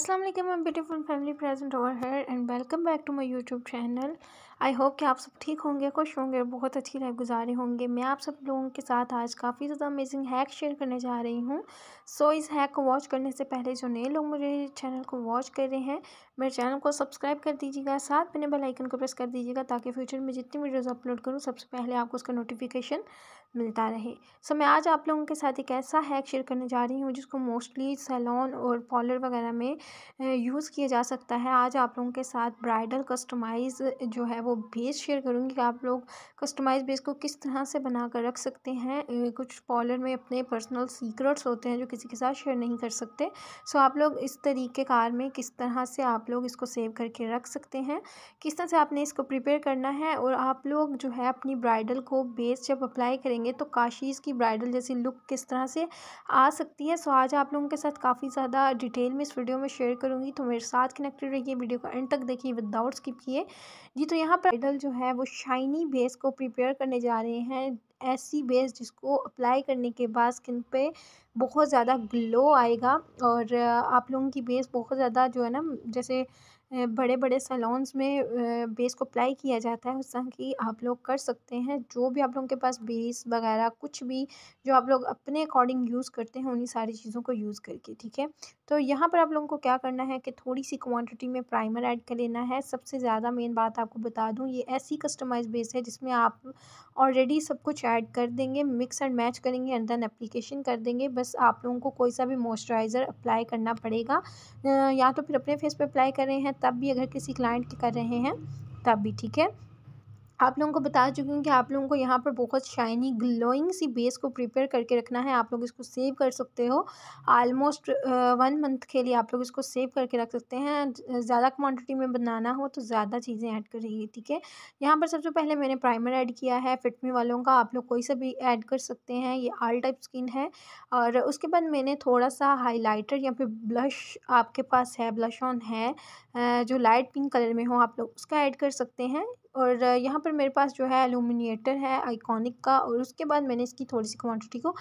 अस्सलाम वालेकुम my beautiful family present over here and welcome back to my YouTube channel I hope कि आप सब ठीक होंगे खुश होंगे बहुत अच्छी लाइफ गुजारे होंगे मैं आप सब लोगों के साथ आज काफ़ी ज़्यादा अमेजिंग हैक शेयर करने जा रही हूँ सो so, इस हैक को वॉच करने से पहले जो नए लोग मेरे चैनल को वॉच कर रहे हैं मेरे चैनल को सब्सक्राइब कर दीजिएगा साथ मैंने बेल आइकन को प्रेस कर दीजिएगा ताकि फ्यूचर में जितनी वीडियोस अपलोड करूँ सबसे पहले आपको उसका नोटिफिकेशन मिलता रहे सो मैं आज आप लोगों के साथ एक ऐसा हैक शेयर करने जा रही हूँ जिसको मोस्टली सैलॉन और पॉलर वगैरह में यूज़ किया जा सकता है आज आप लोगों के साथ ब्राइडल कस्टमाइज़ जो है वो बेस शेयर करूँगी कि आप लोग कस्टमाइज़ बेस को किस तरह से बना कर रख सकते हैं कुछ पॉलर में अपने पर्सनल सीक्रेट्स होते हैं जो किसी के साथ शेयर नहीं कर सकते सो आप लोग इस तरीके कार में किस तरह से आप लोग इसको सेव करके रख सकते हैं किस तरह से आपने इसको प्रिपेयर करना है और आप लोग जो है अपनी ब्राइडल को बेस जब अप्लाई करेंगे तो काशीज़ की ब्राइडल जैसी लुक किस तरह से आ सकती है सो आज आप लोगों के साथ काफ़ी ज़्यादा डिटेल में इस वीडियो में शेयर करूँगी तो मेरे साथ कनेक्टेड रहिए वीडियो को एंड तक देखिए विदाउट स्किप किए जी तो यहाँ पर ब्राइडल जो है वो शाइनी बेस को प्रिपेयर करने जा रहे हैं ऐसी बेस जिसको अप्लाई करने के बाद स्किन पे बहुत ज़्यादा ग्लो आएगा और आप लोगों की बेस बहुत ज़्यादा जो है ना जैसे बड़े बड़े सैलॉन्स में बेस को अप्लाई किया जाता है उस तरह की आप लोग कर सकते हैं जो भी आप लोगों के पास बेस वगैरह कुछ भी जो आप लोग अपने अकॉर्डिंग यूज़ करते हैं उन्हीं सारी चीज़ों को यूज़ करके ठीक है तो यहाँ पर आप लोगों को क्या करना है कि थोड़ी सी क्वान्टिटी में प्राइमर ऐड कर लेना है सबसे ज़्यादा मेन बात आपको बता दूँ ये ऐसी कस्टमाइज बेस है जिसमें आप ऑलरेडी सब कुछ ऐड कर देंगे मिक्स एंड मैच करेंगे एंड देन एप्लीकेशन कर देंगे बस आप लोगों को कोई सा भी मॉइस्चराइज़र अप्लाई करना पड़ेगा या तो फिर अपने फेस पर अप्लाई करें हैं तब भी अगर किसी क्लाइंट के कर रहे हैं तब भी ठीक है आप लोगों को बता चुकी हूँ कि आप लोगों को यहाँ पर बहुत शाइनी ग्लोइंग सी बेस को प्रिपेयर करके रखना है आप लोग इसको सेव कर सकते हो आलमोस्ट वन मंथ के लिए आप लोग इसको सेव करके रख सकते हैं ज़्यादा क्वांटिटी में बनाना हो तो ज़्यादा चीज़ें ऐड करिए ठीक है यहाँ पर सबसे पहले मैंने प्राइमर ऐड किया है फिटमी वालों का आप लोग कोई सा भी ऐड कर सकते हैं ये आल टाइप स्किन है और उसके बाद मैंने थोड़ा सा हाईलाइटर या फिर ब्लश आपके पास है ब्लश ऑन है जो लाइट पिंक कलर में हो आप लोग उसका ऐड कर सकते हैं और यहाँ पर मेरे पास जो है एलुमिनेटर है आइकॉनिक का और उसके बाद मैंने इसकी थोड़ी सी क्वांटिटी को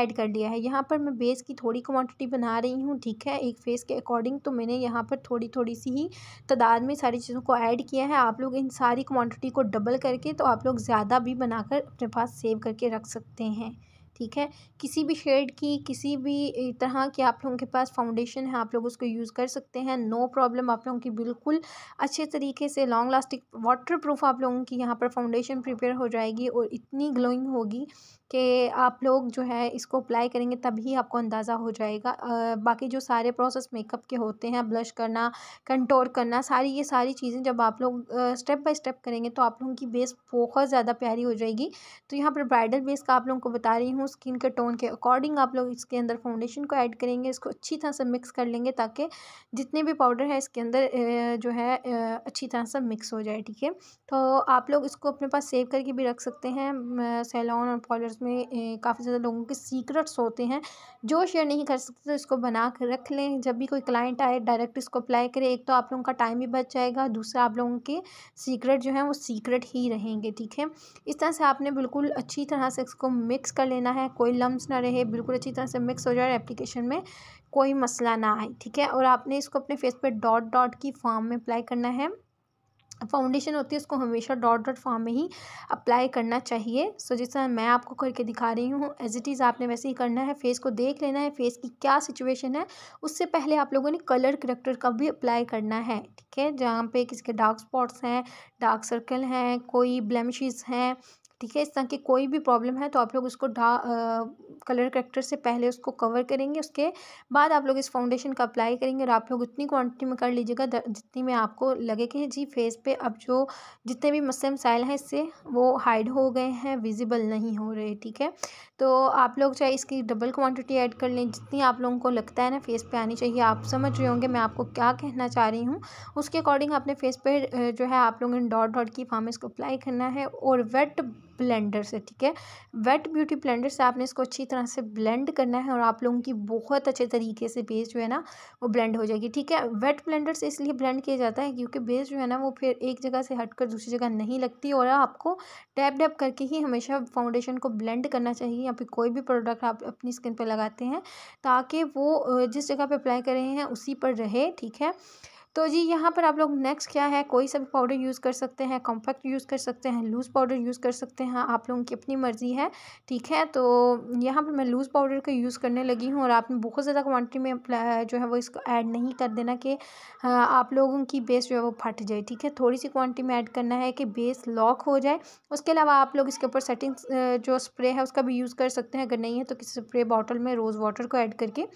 ऐड कर लिया है यहाँ पर मैं बेस की थोड़ी क्वांटिटी बना रही हूँ ठीक है एक फेस के अकॉर्डिंग तो मैंने यहाँ पर थोड़ी थोड़ी सी ही तादाद में सारी चीज़ों को ऐड किया है आप लोग इन सारी क्वान्टिटी को डबल करके तो आप लोग ज़्यादा भी बनाकर अपने पास सेव करके रख सकते हैं ठीक है किसी भी शेड की किसी भी तरह की आप लोगों के पास फाउंडेशन है आप लोग उसको यूज़ कर सकते हैं नो प्रॉब्लम आप लोगों की बिल्कुल अच्छे तरीके से लॉन्ग लास्टिक वाटर प्रूफ आप लोगों की यहाँ पर फाउंडेशन प्रिपेयर हो जाएगी और इतनी ग्लोइंग होगी कि आप लोग जो है इसको अप्लाई करेंगे तभी आपको अंदाज़ा हो जाएगा आ, बाकी जो सारे प्रोसेस मेकअप के होते हैं ब्लश करना कंटोर करना सारी ये सारी चीज़ें जब आप लोग स्टेप बाय स्टेप करेंगे तो आप लोगों की बेस बहुत ज़्यादा प्यारी हो जाएगी तो यहाँ पर ब्राइडल बेस का आप लोगों को बता रही हूँ हूँ स्किन के टोन के अकॉर्डिंग आप लोग इसके अंदर फाउंडेशन को ऐड करेंगे इसको अच्छी तरह से मिक्स कर लेंगे ताकि जितने भी पाउडर है इसके अंदर जो है अच्छी तरह से मिक्स हो जाए ठीक है तो आप लोग इसको अपने पास सेव करके भी रख सकते हैं सैलॉन और पॉलर्स में काफ़ी ज़्यादा लोगों के सीक्रेट्स होते हैं जो शेयर नहीं कर सकते तो इसको बना कर रख लें जब भी कोई क्लाइंट आए डायरेक्ट इसको अप्लाई करें एक तो आप लोगों का टाइम भी बच जाएगा दूसरा आप लोगों के सीक्रेट जो हैं वो सीक्रेट ही रहेंगे ठीक है इस तरह से आपने बिल्कुल अच्छी तरह से इसको मिक्स कर लेना करना है कोई लम्स ना रहे बिल्कुल अच्छी तरह से मिक्स हो जाए एप्लीकेशन में कोई मसला ना आए ठीक है और आपने इसको अपने फेस पर डॉट डॉट की फॉर्म में अप्लाई करना है फाउंडेशन होती है उसको हमेशा डॉट डॉट फॉर्म में ही अप्लाई करना चाहिए सो जिस तरह मैं आपको करके दिखा रही हूँ एज इट इज़ आपने वैसे ही करना है फेस को देख लेना है फेस की क्या सिचुएशन है उससे पहले आप लोगों ने कलर करेक्टर का भी अप्लाई करना है ठीक है जहाँ पे किसके डार्क स्पॉट्स हैं डार्क सर्कल हैं कोई ब्लैमिशीज़ हैं ठीक है इस तरह की कोई भी प्रॉब्लम है तो आप लोग उसको ढा कलर करेक्टर से पहले उसको कवर करेंगे उसके बाद आप लोग इस फाउंडेशन का अप्लाई करेंगे और आप लोग उतनी क्वांटिटी में कर लीजिएगा जितनी में आपको लगे कि जी फेस पे अब जो जितने भी मसले मसाइल हैं इससे वो हाइड हो गए हैं विजिबल नहीं हो रहे ठीक है तो आप लोग चाहे इसकी डबल क्वान्टिटी ऐड कर लें जितनी आप लोगों को लगता है ना फेस पर आनी चाहिए आप समझ रहे होंगे मैं आपको क्या कहना चाह रही हूँ उसके अकॉर्डिंग अपने फेस पर जो है आप लोगों ने डॉट डॉट की फार्म इसको अप्लाई करना है और वेट ब्लेंडर से ठीक है वेट ब्यूटी ब्लेंडर से आपने इसको अच्छी तरह से ब्लेंड करना है और आप लोगों की बहुत अच्छे तरीके से बेस जो है ना वो ब्लेंड हो जाएगी ठीक है वेट ब्लेंडर से इसलिए ब्लेंड किया जाता है क्योंकि बेस जो है ना वो फिर एक जगह से हटकर दूसरी जगह नहीं लगती और आपको टैप डैप करके ही हमेशा फाउंडेशन को ब्लेंड करना चाहिए या फिर कोई भी प्रोडक्ट आप अपनी स्किन पर लगाते हैं ताकि वो जिस जगह पर अप्लाई कर रहे हैं उसी पर रहे ठीक है तो जी यहाँ पर आप लोग नेक्स्ट क्या है कोई सा भी पाउडर यूज़ कर सकते हैं कॉम्पैक्ट यूज़ कर सकते हैं लूज़ पाउडर यूज़ कर सकते हैं आप लोगों की अपनी मर्ज़ी है ठीक है तो यहाँ पर मैं लूज़ पाउडर का यूज़ करने लगी हूँ और आपने बहुत ज़्यादा क्वान्टिटी में जो है वो इसको ऐड नहीं कर देना कि आप लोगों की बेस जो है वो फट जाए ठीक है थोड़ी सी क्वान्टिटी में ऐड करना है कि बेस लॉक हो जाए उसके अलावा आप लोग इसके ऊपर सेटिंग जो स्प्रे है उसका भी यूज़ कर सकते हैं अगर नहीं है तो किसी स्प्रे बॉटल में रोज़ वाटर को ऐड करके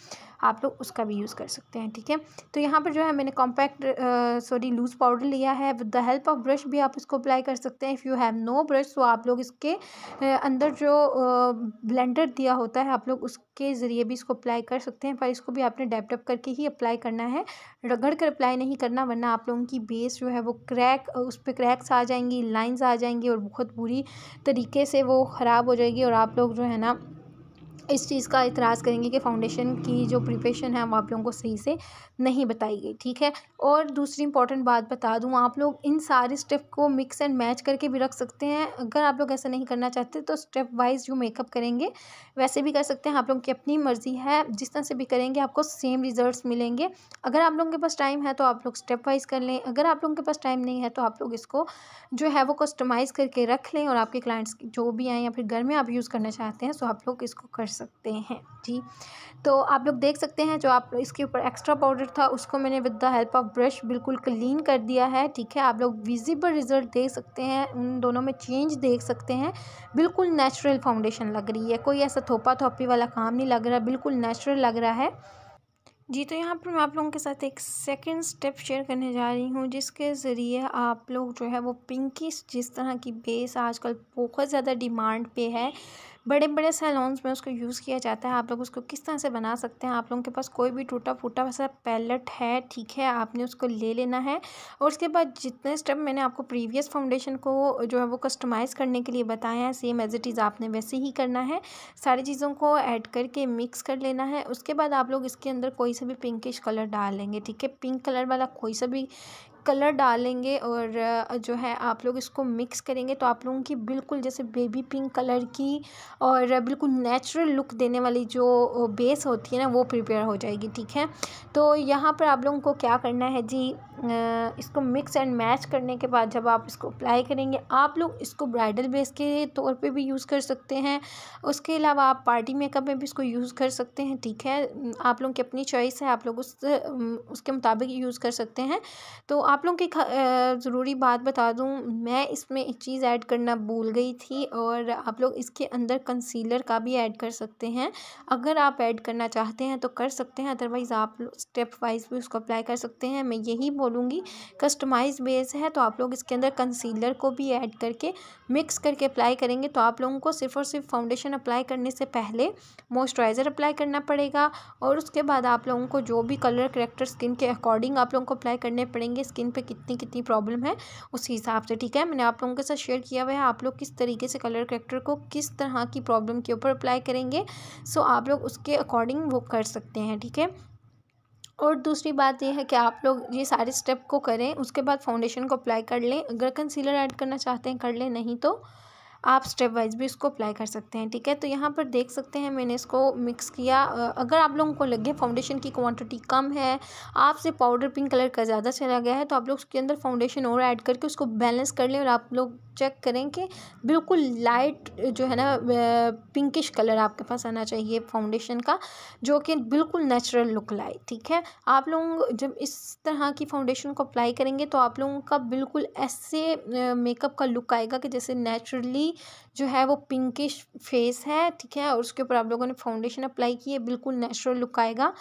आप लोग उसका भी यूज़ कर सकते हैं ठीक है तो यहाँ पर जो है मैंने compact compact sorry loose powder लिया है with the help of brush भी आप इसको अप्लाई कर सकते हैं if you have no brush तो आप लोग इसके uh, अंदर जो ब्लेंडर uh, दिया होता है आप लोग उसके ज़रिए भी इसको अप्लाई कर सकते हैं पर इसको भी आपने डैप करके ही अप्लाई करना है रगड़ कर अप्लाई नहीं करना वरना आप लोगों की बेस जो है वो क्रैक uh, उस पर क्रैक्स आ जाएंगी लाइन्स आ जाएंगी और बहुत बुरी तरीके से वो ख़राब हो जाएगी और आप लोग जो है ना इस चीज़ का इतराज़ करेंगे कि फाउंडेशन की जो प्रिपरेशन है वो आप लोगों को सही से नहीं बताई गई ठीक है और दूसरी इंपॉर्टेंट बात बता दूँ आप लोग इन सारे स्टेप को मिक्स एंड मैच करके भी रख सकते हैं अगर आप लोग ऐसा नहीं करना चाहते तो स्टेप वाइज जो मेकअप करेंगे वैसे भी कर सकते हैं आप लोगों की अपनी मर्ज़ी है जिस तरह से भी करेंगे आपको सेम रिजल्ट मिलेंगे अगर आप लोगों के पास टाइम है तो आप लोग स्टेप वाइज कर लें अगर आप लोगों के पास टाइम नहीं है तो आप लोग इसको जो है वो कस्टमाइज़ करके रख लें और आपके क्लाइंट्स जो भी आएँ या फिर घर में आप यूज़ करना चाहते हैं सो तो आप लोग इसको कर सकते हैं जी तो आप लोग देख सकते हैं जो आप इसके ऊपर एक्स्ट्रा पाउडर था उसको मैंने with the help of brush बिल्कुल क्लीन कर दिया है ठीक है आप लोग विजिबल रिजल्ट देख सकते हैं उन दोनों में चेंज देख सकते हैं बिल्कुल नेचुरल फाउंडेशन लग रही है कोई ऐसा थोपा थोपी वाला काम नहीं लग रहा बिल्कुल नेचुरल लग रहा है जी तो यहाँ पर मैं आप लोगों के साथ एक सेकंड स्टेप शेयर करने जा रही हूँ जिसके ज़रिए आप लोग जो है वो पिंकिश जिस तरह की बेस आजकल बहुत ज़्यादा डिमांड पे है बड़े बड़े सैलॉन्स में उसको यूज़ किया जाता है आप लोग उसको किस तरह से बना सकते हैं आप लोगों के पास कोई भी टूटा फूटा वैसा पैलेट है ठीक है आपने उसको ले लेना है और उसके बाद जितने स्टेप मैंने आपको प्रीवियस फाउंडेशन को जो है वो कस्टमाइज़ करने के लिए बताया है सेम एज इट इज़ आपने वैसे ही करना है सारी चीज़ों को ऐड करके मिक्स कर लेना है उसके बाद आप लोग इसके अंदर कोई सा भी पिंकिश कलर डाल लेंगे ठीक है पिंक कलर वाला कोई सा भी कलर डालेंगे और जो है आप लोग इसको मिक्स करेंगे तो आप लोगों की बिल्कुल जैसे बेबी पिंक कलर की और बिल्कुल नेचुरल लुक देने वाली जो बेस होती है ना वो प्रिपेयर हो जाएगी ठीक है तो यहाँ पर आप लोगों को क्या करना है जी इसको मिक्स एंड मैच करने के बाद जब आप इसको अप्लाई करेंगे आप लोग इसको ब्राइडल बेस के तौर पे भी यूज़ कर सकते हैं उसके अलावा आप पार्टी मेकअप में भी इसको यूज़ कर सकते हैं ठीक है आप लोगों की अपनी चॉइस है आप लोग उस उसके मुताबिक यूज़ कर सकते हैं तो आप आप लोगों की ज़रूरी बात बता दूँ मैं इसमें एक चीज़ ऐड करना भूल गई थी और आप लोग इसके अंदर कंसीलर का भी ऐड कर सकते हैं अगर आप ऐड करना चाहते हैं तो कर सकते हैं अदरवाइज़ आप लोग स्टेप वाइज भी उसको अप्लाई कर सकते हैं मैं यही बोलूँगी कस्टमाइज बेस है तो आप लोग इसके अंदर कंसीलर को भी ऐड करके मिक्स करके अप्लाई करेंगे तो आप लोगों को सिर्फ और सिर्फ फाउंडेशन अप्लाई करने से पहले मॉइस्चराइज़र अप्लाई करना पड़ेगा और उसके बाद आप लोगों को जो भी कलर करेक्टर स्किन के अकॉर्डिंग आप लोगों को अप्लाई करने पड़ेंगे स्किन स्किन पे कितनी कितनी प्रॉब्लम है उस हिसाब से ठीक है मैंने आप लोगों के साथ शेयर किया हुआ है आप लोग किस तरीके से कलर करेक्टर को किस तरह की प्रॉब्लम के ऊपर अप्लाई करेंगे सो आप लोग उसके अकॉर्डिंग वो कर सकते हैं ठीक है और दूसरी बात यह है कि आप लोग ये सारे स्टेप को करें उसके बाद फाउंडेशन को अप्लाई कर लें अगर कंसीलर ऐड करना चाहते हैं कर लें नहीं तो आप स्टेप वाइज भी इसको अप्लाई कर सकते हैं ठीक है तो यहाँ पर देख सकते हैं मैंने इसको मिक्स किया अगर आप लोगों को लगे फाउंडेशन की क्वांटिटी कम है आपसे पाउडर पिंक कलर का ज़्यादा चला गया है तो आप लोग उसके अंदर फाउंडेशन और ऐड करके उसको बैलेंस कर लें और आप लोग चेक करें कि बिल्कुल लाइट जो है ना पिंकिश कलर आपके पास आना चाहिए फाउंडेशन का जो कि बिल्कुल नेचुरल लुक लाए ठीक है आप लोग जब इस तरह की फाउंडेशन को अप्लाई करेंगे तो आप लोगों का बिल्कुल ऐसे मेकअप का लुक आएगा कि जैसे नेचुरली जो है वो पिंकिश फेस है ठीक है और उसके ऊपर आप लोगों ने फाउंडेशन अप्लाई की है बिल्कुल नेचुरल लुक आएगा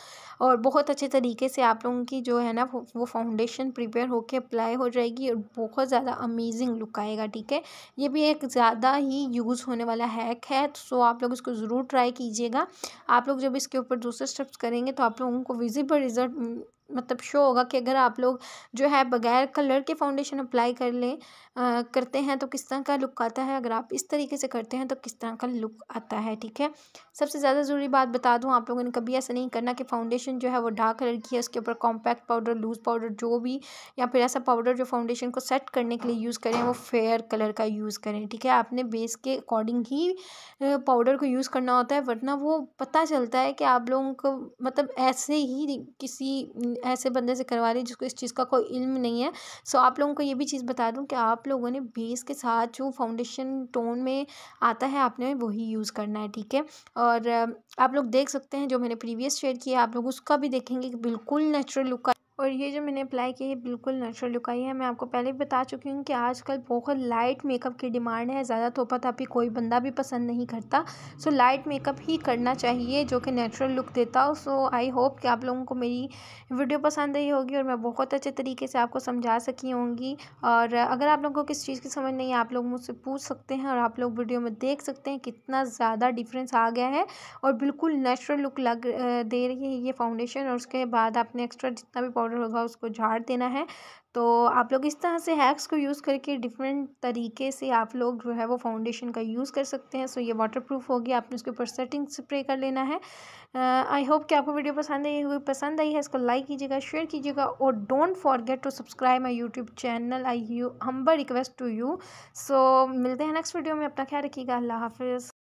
और बहुत अच्छे तरीके से आप लोगों की जो है ना वो फाउंडेशन प्रिपेयर होकर अप्लाई हो जाएगी और बहुत ज़्यादा अमेजिंग लुक आएगा ठीक है ये भी एक ज़्यादा ही यूज़ होने वाला हैक है तो सो आप लोग इसको ज़रूर ट्राई कीजिएगा आप लोग जब इसके ऊपर दूसरे स्टेप्स करेंगे तो आप लोगों को विजिबल रिजल्ट मतलब शो होगा कि अगर आप लोग जो है बगैर कलर के फाउंडेशन अप्लाई कर लें आ, करते हैं तो किस तरह का लुक आता है अगर आप इस तरीके से करते हैं तो किस तरह का लुक आता है ठीक है सबसे ज़्यादा ज़रूरी बात बता दूं आप लोगों ने कभी ऐसा नहीं करना कि फाउंडेशन जो है वो डार्क कलर की है उसके ऊपर कॉम्पैक्ट पाउडर लूज़ पाउडर जो भी या फिर ऐसा पाउडर जो फाउंडेशन को सेट करने के लिए यूज़ करें वो फेयर कलर का यूज़ करें ठीक है आपने बेस के अकॉर्डिंग ही पाउडर को यूज़ करना होता है वरना वो पता चलता है कि आप लोगों को मतलब ऐसे ही किसी ऐसे बंदे से करवा रही जिसको इस चीज़ का कोई इल्म नहीं है सो आप लोगों को ये भी चीज़ बता दूँ कि आप लोगों ने बेस के साथ जो फाउंडेशन टोन में आता है आपने वही यूज़ करना है ठीक है और आप लोग देख सकते हैं जो मैंने प्रीवियस शेयर किया आप लोग उसका भी देखेंगे कि बिल्कुल नेचुरल लुक और ये जो मैंने अप्लाई की है बिल्कुल नेचुरल लुक आई है मैं आपको पहले भी बता चुकी हूँ कि आजकल बहुत लाइट मेकअप की डिमांड है ज़्यादा थोपा भी कोई बंदा भी पसंद नहीं करता सो लाइट मेकअप ही करना चाहिए जो कि नेचुरल लुक देता हो सो आई होप कि आप लोगों को मेरी वीडियो पसंद आई होगी और मैं बहुत अच्छे तरीके से आपको समझा सकी होंगी और अगर आप लोगों को किस चीज़ की समझ नहीं है आप लोग मुझसे पूछ सकते हैं और आप लोग वीडियो में देख सकते हैं कितना ज़्यादा डिफरेंस आ गया है और बिल्कुल नेचुरल लुक लग दे रही है ये फाउंडेशन और उसके बाद आपने एक्स्ट्रा जितना भी पाउडर होगा उसको झाड़ देना है तो आप लोग इस तरह से हैक्स को यूज़ करके डिफरेंट तरीके से आप लोग जो है वो फाउंडेशन का यूज़ कर सकते हैं सो ये वाटर प्रूफ होगी आपने उसके ऊपर सेटिंग स्प्रे कर लेना है आई होप कि आपको वीडियो पसंद आई हुई पसंद आई है इसको लाइक कीजिएगा शेयर कीजिएगा और don't forget to subscribe my YouTube channel I you humble request to you so मिलते हैं नेक्स्ट वीडियो में अपना ख्याल रखिएगा अल्लाह हाफिज़